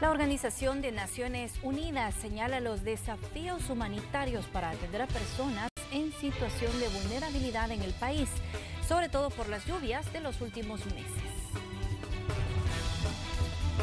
La Organización de Naciones Unidas señala los desafíos humanitarios para atender a personas en situación de vulnerabilidad en el país, sobre todo por las lluvias de los últimos meses.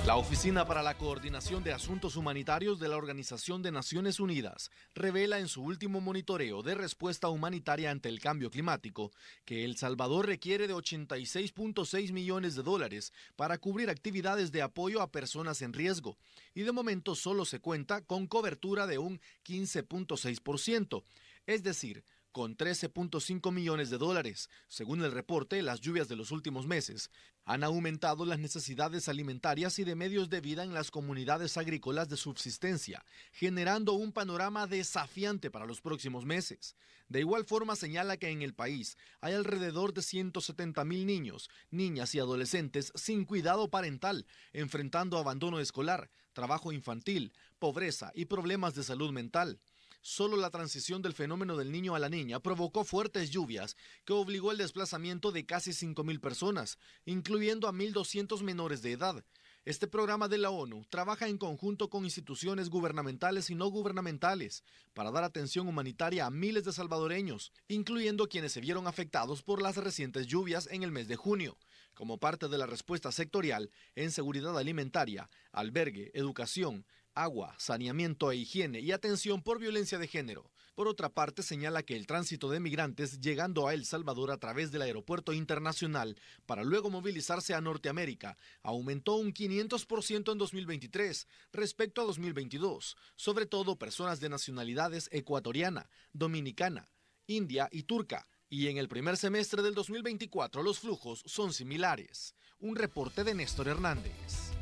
La Oficina para la Coordinación de Asuntos Humanitarios de la Organización de Naciones Unidas revela en su último monitoreo de respuesta humanitaria ante el cambio climático que El Salvador requiere de 86.6 millones de dólares para cubrir actividades de apoyo a personas en riesgo y de momento solo se cuenta con cobertura de un 15.6%, es decir, con 13.5 millones de dólares. Según el reporte, las lluvias de los últimos meses han aumentado las necesidades alimentarias y de medios de vida en las comunidades agrícolas de subsistencia, generando un panorama desafiante para los próximos meses. De igual forma, señala que en el país hay alrededor de 170 mil niños, niñas y adolescentes sin cuidado parental, enfrentando abandono escolar, trabajo infantil, pobreza y problemas de salud mental. Solo la transición del fenómeno del niño a la niña provocó fuertes lluvias que obligó el desplazamiento de casi 5.000 personas, incluyendo a 1.200 menores de edad. Este programa de la ONU trabaja en conjunto con instituciones gubernamentales y no gubernamentales para dar atención humanitaria a miles de salvadoreños, incluyendo quienes se vieron afectados por las recientes lluvias en el mes de junio, como parte de la respuesta sectorial en seguridad alimentaria, albergue, educación, agua, saneamiento e higiene y atención por violencia de género. Por otra parte, señala que el tránsito de migrantes llegando a El Salvador a través del aeropuerto internacional para luego movilizarse a Norteamérica aumentó un 500% en 2023 respecto a 2022, sobre todo personas de nacionalidades ecuatoriana, dominicana, india y turca. Y en el primer semestre del 2024 los flujos son similares. Un reporte de Néstor Hernández.